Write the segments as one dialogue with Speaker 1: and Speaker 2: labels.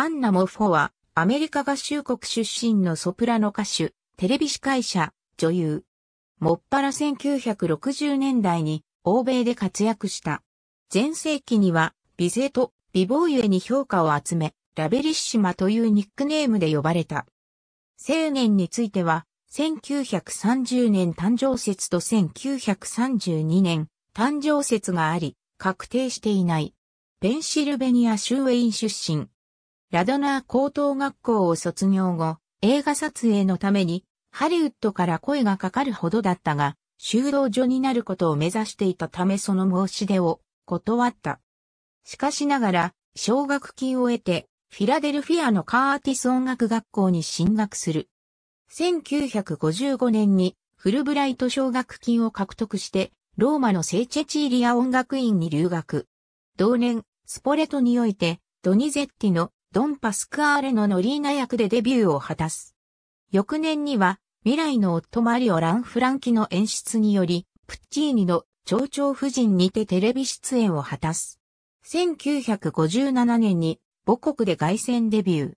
Speaker 1: アンナ・モフォは、アメリカ合衆国出身のソプラノ歌手、テレビ司会者、女優。もっぱら1960年代に欧米で活躍した。前世紀には美声と美貌ゆえに評価を集め、ラベリッシマというニックネームで呼ばれた。青年については、1930年誕生説と1932年誕生説があり、確定していない。ペンシルベニア州ウェイン出身。ラドナー高等学校を卒業後、映画撮影のために、ハリウッドから声がかかるほどだったが、修道所になることを目指していたためその申し出を断った。しかしながら、奨学金を得て、フィラデルフィアのカーティス音楽学校に進学する。1955年にフルブライト奨学金を獲得して、ローマのセーチェチーリア音楽院に留学。同年、スポレトにおいて、ドニゼッティのドン・パスクアーレのノリーナ役でデビューを果たす。翌年には、未来の夫マリオ・ラン・フランキの演出により、プッチーニの蝶々夫人にてテレビ出演を果たす。1957年に母国で凱旋デビュー。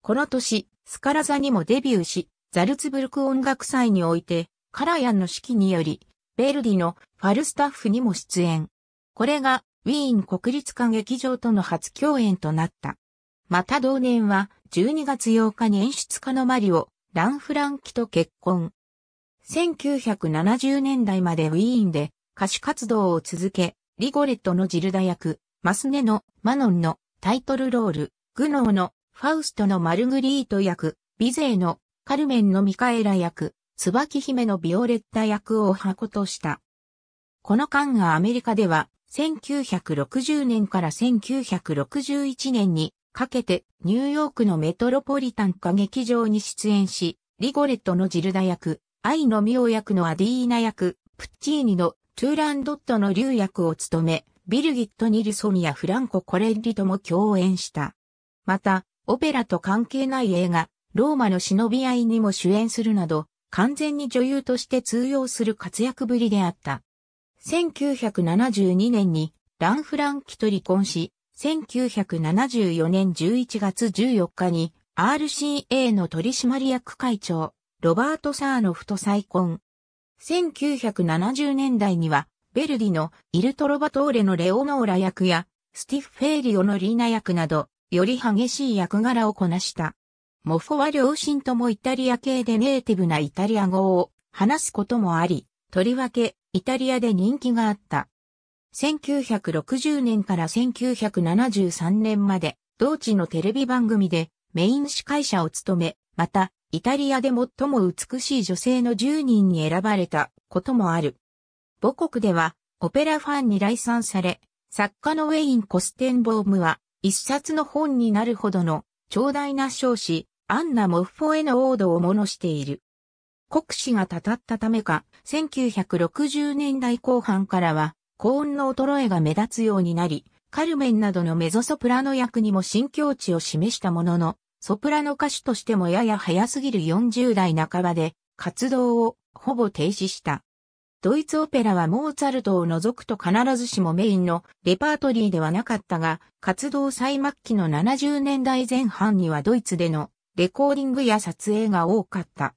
Speaker 1: この年、スカラ座にもデビューし、ザルツブルク音楽祭において、カラヤンの指揮により、ベルディのファルスタッフにも出演。これがウィーン国立歌劇場との初共演となった。また同年は12月8日に演出家のマリオ、ランフランキと結婚。1970年代までウィーンで歌手活動を続け、リゴレットのジルダ役、マスネのマノンのタイトルロール、グノーのファウストのマルグリート役、ビゼーのカルメンのミカエラ役、椿姫のビオレッタ役を箱とした。この間がアメリカでは1960年から1961年にかけてニューヨークのメトロポリタン歌劇場に出演し、リゴレットのジルダ役、愛のミオ役のアディーナ役、プッチーニのトゥーランドットの竜役を務め、ビルギット・ニルソンやフランコ・コレッリとも共演した。また、オペラと関係ない映画、ローマの忍び合いにも主演するなど、完全に女優として通用する活躍ぶりであった。1972年にラン・フランキと離婚し、1974年11月14日に RCA の取締役会長、ロバート・サーノフと再婚。1970年代には、ベルディのイルトロバトーレのレオノーラ役や、スティフ・フェーリオのリーナ役など、より激しい役柄をこなした。モフォは両親ともイタリア系でネイティブなイタリア語を話すこともあり、とりわけイタリアで人気があった。1960年から1973年まで、同地のテレビ番組でメイン司会者を務め、また、イタリアで最も美しい女性の10人に選ばれたこともある。母国では、オペラファンに来賛され、作家のウェイン・コステンボームは、一冊の本になるほどの、長大な少子、アンナ・モッフォへの王道を物している。国史がたたったためか、1960年代後半からは、高音の衰えが目立つようになり、カルメンなどのメゾソプラノ役にも新境地を示したものの、ソプラノ歌手としてもやや早すぎる40代半ばで、活動をほぼ停止した。ドイツオペラはモーツァルトを除くと必ずしもメインのレパートリーではなかったが、活動最末期の70年代前半にはドイツでのレコーディングや撮影が多かった。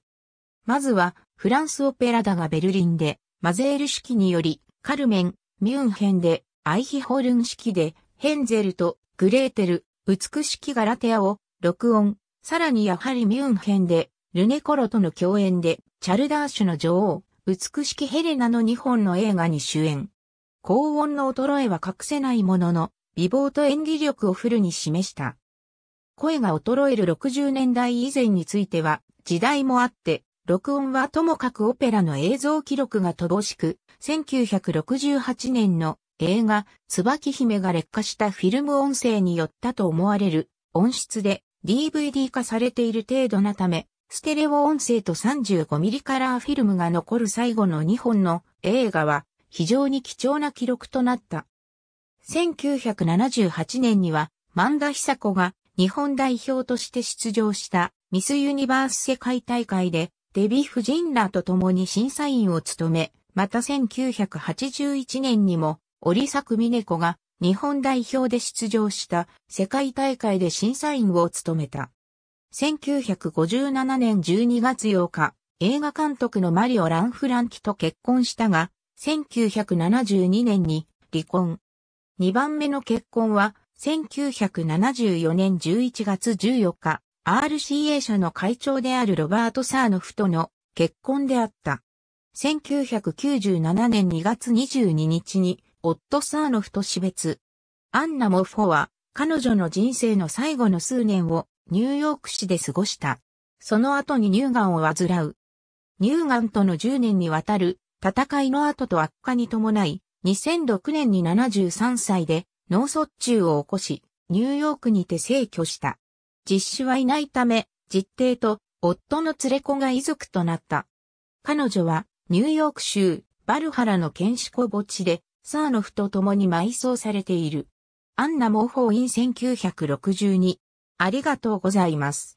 Speaker 1: まずはフランスオペラだがベルリンでマゼール式によりカルメン、ミュンヘンで、アイヒホルン式で、ヘンゼルとグレーテル、美しきガラテアを録音、さらにやはりミュンヘンで、ルネコロとの共演で、チャルダーシュの女王、美しきヘレナの2本の映画に主演。高音の衰えは隠せないものの、美貌と演技力をフルに示した。声が衰える60年代以前については、時代もあって、録音はともかくオペラの映像記録が乏しく、1968年の映画、椿姫が劣化したフィルム音声によったと思われる音質で DVD 化されている程度なため、ステレオ音声と 35mm カラーフィルムが残る最後の2本の映画は非常に貴重な記録となった。1978年には、漫画久子が日本代表として出場したミスユニバース世界大会でデヴィ夫人らと共に審査員を務め、また1981年にも、織作峰子が日本代表で出場した世界大会で審査員を務めた。1957年12月8日、映画監督のマリオ・ランフランキと結婚したが、1972年に離婚。2番目の結婚は1974年11月14日、RCA 社の会長であるロバート・サーノフとの結婚であった。1997年2月22日に、夫サーノフと死別。アンナ・モフォは、彼女の人生の最後の数年をニューヨーク市で過ごした。その後に乳がんを患う。乳がんとの10年にわたる戦いの後と悪化に伴い、2006年に73歳で脳卒中を起こし、ニューヨークにて逝去した。実子はいないため、実弟と夫の連れ子が遺族となった。彼女はニューヨーク州バルハラの検視庫墓地でサーノフと共に埋葬されている。アンナ・モーホーイン1962。ありがとうございます。